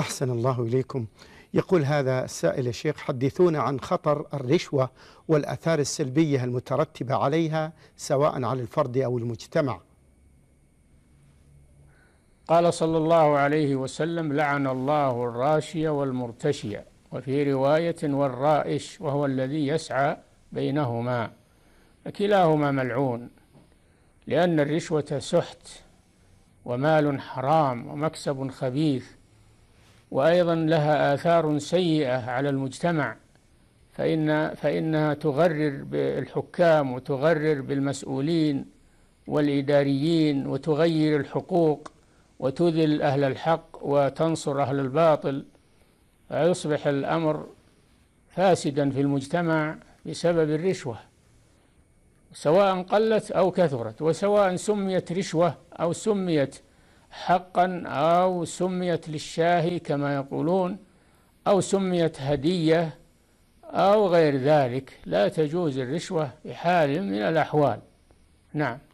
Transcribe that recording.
أحسن الله إليكم يقول هذا السائل يا شيخ حدثونا عن خطر الرشوة والأثار السلبية المترتبة عليها سواء على الفرد أو المجتمع قال صلى الله عليه وسلم لعن الله الراشية والمرتشية وفي رواية والرائش وهو الذي يسعى بينهما فكلاهما ملعون لأن الرشوة سحت ومال حرام ومكسب خبيث وأيضا لها آثار سيئة على المجتمع فإن فإنها تغرر بالحكام وتغرر بالمسؤولين والإداريين وتغير الحقوق وتذل أهل الحق وتنصر أهل الباطل فيصبح الأمر فاسدا في المجتمع بسبب الرشوة سواء قلت أو كثرت وسواء سميت رشوة أو سميت حقا أو سميت للشاهي كما يقولون أو سميت هدية أو غير ذلك لا تجوز الرشوة بحال من الأحوال نعم